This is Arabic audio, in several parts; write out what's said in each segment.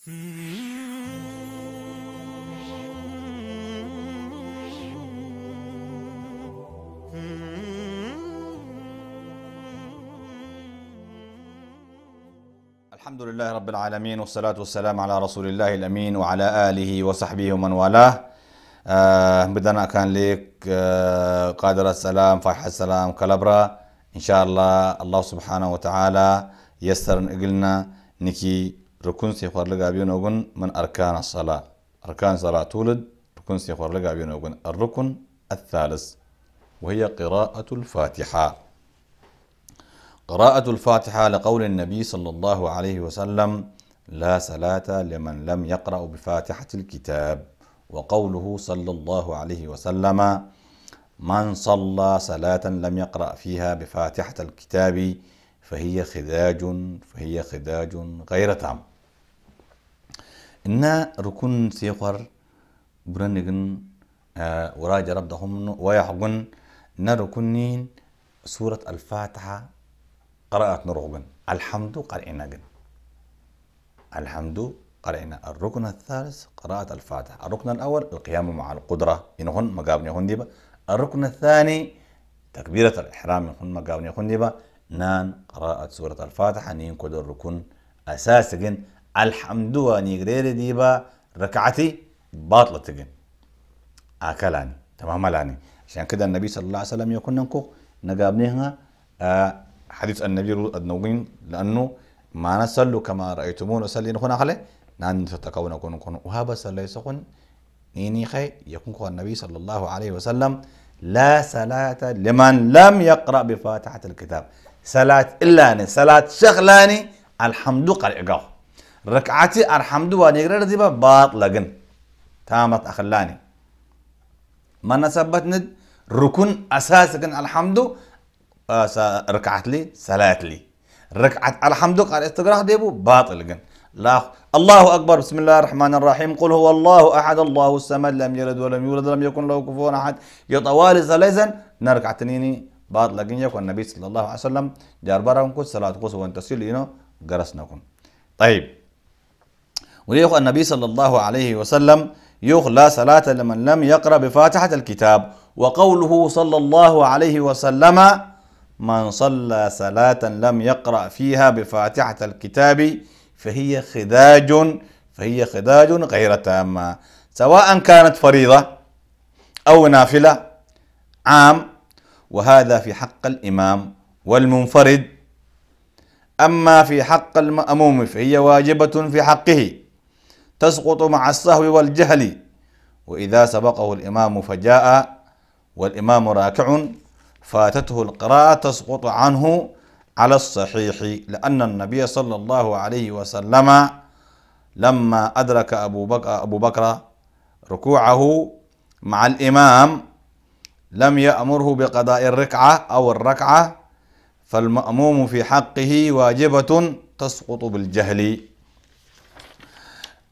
الحمد لله رب العالمين والصلاة والسلام على رسول الله الأمين وعلى آله وصحبه ومن والاه آه بدنا كان لك آه قادر السلام فايح السلام كلبرا إن شاء الله الله سبحانه وتعالى يسر إقلنا نكي ركن خور لقى بيون اوغن من أركان الصلاة أركان صلاة تولد ركن خور لقى بيون اوغن الركن الثالث وهي قراءة الفاتحة قراءة الفاتحة لقول النبي صلى الله عليه وسلم لا صلاة لمن لم يقرأ بفاتحة الكتاب وقوله صلى الله عليه وسلم من صلى صلاة لم يقرأ فيها بفاتحة الكتاب فهي خداج فهي خداج غير تام إن ركن سيقر برنجن آه، وراجع رب دهم ويحقن إن ركنين سورة الفاتحة قراءة نرغن الحمد قرئنا جن الحمد قرئنا الركن الثالث قراءة الفاتحة الركن الأول القيام مع القدرة ينهن مقابن يهن ديبا الركن الثاني تكبيرة الإحرام ينهن مقابن يهن ديبا نان قراءة سورة الفاتحة نين كل الركن أساسا الحمد ونيغرير ديبا ركعتي باطلة تجن أكلاني تمام لاني عشان كده النبي صلى الله عليه وسلم يكون نكو نقابنيها هنا آه، حديث النبي النوين لأنه ما نصلوا كما رأيتمون وصلي نكون أخلي نان تتكون كون نكون وهذا صلى سخون نيني خي يكون النبي صلى الله عليه وسلم لا صلاة لمن لم يقرأ بفاتحة الكتاب صلاة إلا أنا صلاة شغلاني الحمد قرئ ركعتي الحمد ونقرر ديبا باط تامت أخلاني ما نسبت ند ركن أساسكن كن الحمد آه، ركعت لي صلاة لي ركعت الحمد قال استقراء ديبو باطل لا الله أكبر بسم الله الرحمن الرحيم قل هو الله أحد الله الصمد لم يلد ولم يولد ولم يكن له كفوا أحد يطوال زلزا نركع تنيني باطل قن يكون النبي صلى الله عليه وسلم جار برا صلاة قوس تصل إنه قرسنا طيب وليخ النبي صلى الله عليه وسلم يخ لا صلاة لمن لم يقرأ بفاتحة الكتاب وقوله صلى الله عليه وسلم من صلى صلاة لم يقرأ فيها بفاتحة الكتاب فهي خداج فهي خداج غير تامة سواء كانت فريضة أو نافلة عام وهذا في حق الإمام والمنفرد أما في حق المأموم فهي واجبة في حقه تسقط مع السهو والجهل وإذا سبقه الإمام فجاء والإمام راكع فاتته القراءة تسقط عنه على الصحيح لأن النبي صلى الله عليه وسلم لما أدرك أبو بكر, أبو بكر ركوعه مع الإمام لم يأمره بقضاء الركعة أو الركعة فالمأموم في حقه واجبة تسقط بالجهل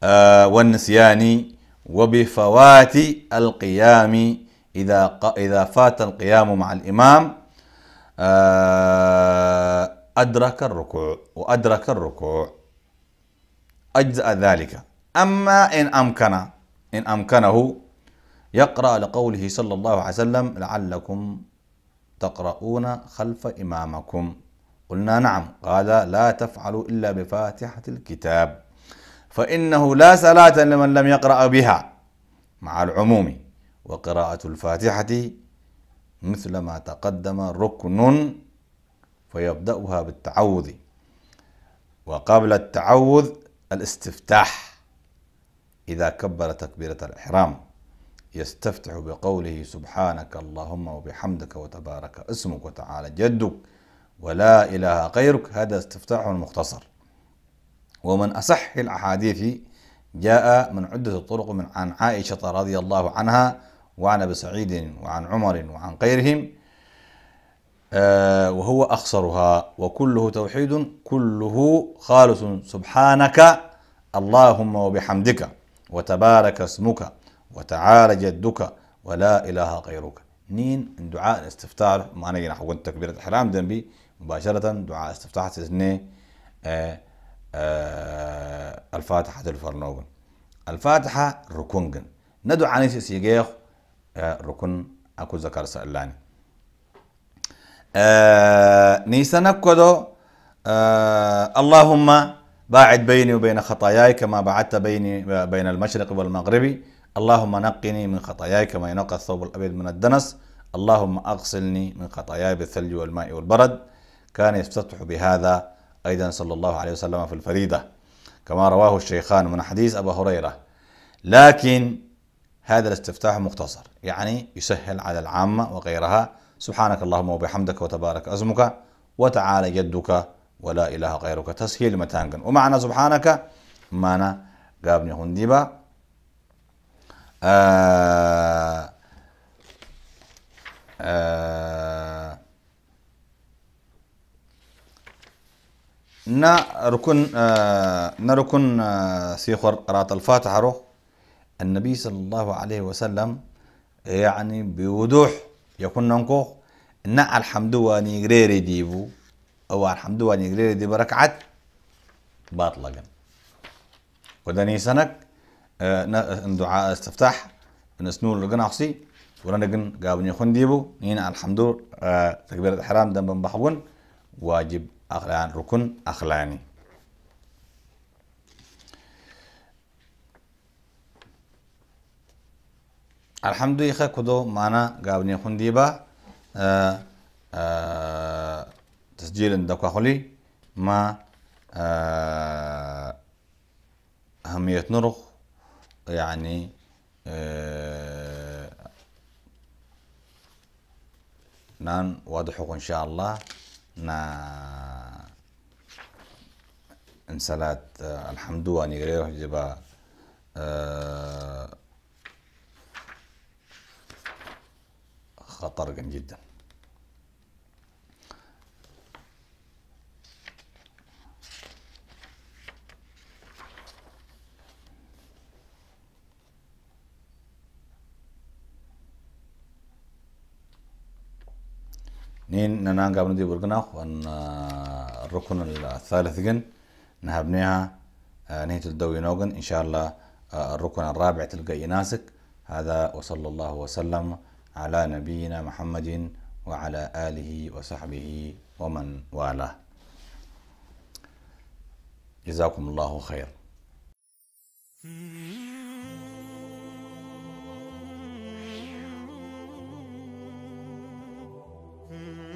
آه، والنسيان وبفوات القيام إذا إذا فات القيام مع الإمام آه، أدرك الركوع وأدرك الركوع أجزأ ذلك أما إن أمكن إن أمكنه يقرأ لقوله صلى الله عليه وسلم لعلكم تقرؤون خلف إمامكم قلنا نعم قال لا تفعلوا إلا بفاتحة الكتاب فإنه لا صلاة لمن لم يقرأ بها مع العموم وقراءة الفاتحة مثل ما تقدم ركن فيبدأها بالتعوذ وقبل التعوذ الاستفتاح إذا كبر تكبيرة الإحرام يستفتح بقوله سبحانك اللهم وبحمدك وتبارك اسمك وتعالى جدك ولا إله غيرك هذا استفتاح مختصر ومن أصح الأحاديث جاء من عدة الطرق من عن عائشة رضي الله عنها وعن أبي سعيد وعن عمر وعن غيرهم آه، وهو أخصرها وكله توحيد كله خالص سبحانك اللهم وبحمدك وتبارك اسمك وتعالى جدك ولا إله غيرك نين دعاء ما معنا حقون تكبيرة الحرام ذنبي مباشرة دعاء استفتاح تسني آه آه، الفاتحة الفرنوبة الفاتحة ركنجن ندو عنيس سيجيخ آه، ركن أكو ذكر سألاني آه نيسنكدو آه، اللهم باعد بيني وبين خطاياي كما بعدت بيني بين المشرق والمغرب اللهم نقني من خطاياي كما ينقى الثوب الابيض من الدنس اللهم اغسلني من خطاياي بالثلج والماء والبرد كان يفتتح بهذا أيضا صلى الله عليه وسلم في الفريضة كما رواه الشيخان من حديث أبا هريرة لكن هذا الاستفتاح مختصر يعني يسهل على العامة وغيرها سبحانك اللهم وبحمدك وتبارك اسمك وتعالى جدك ولا إله غيرك تسهيل متانك ومعنى سبحانك معنى قابني هنديبا آه آه نا ركن آه نا ركن آه سيخور قراءة الفاتحة رو النبي صلى الله عليه وسلم يعني بوضوح يكون ننكو نا الحمد واني غريري ديبو أو الحمد واني غريري ديبو ركعت باطلقا ودني سنك آه دعاء استفتاح نسنول لقنا خصي ورنقن قابل يخون ديبو نين الحمد آه تكبيرة الحرام دم بحقون واجب يعني ركن أخلاني الحمد لله كدو معنا قابني خنديبا آه آه تسجيل دكا خلي ما آه أهمية نرخ يعني آه نان واضحه إن شاء الله نان ان صلات آه، الحمد ان يغيره جبا آه، خطر جدا نين ننانقا بندي برقناخ وان الركن آه، الثالث جن نهبنيها آه، نهيت الدوي نوغن إن شاء الله آه، الركن الرابع تلقى يناسك هذا وصلى الله وسلم على نبينا محمد وعلى آله وصحبه ومن والاه جزاكم الله خير hmm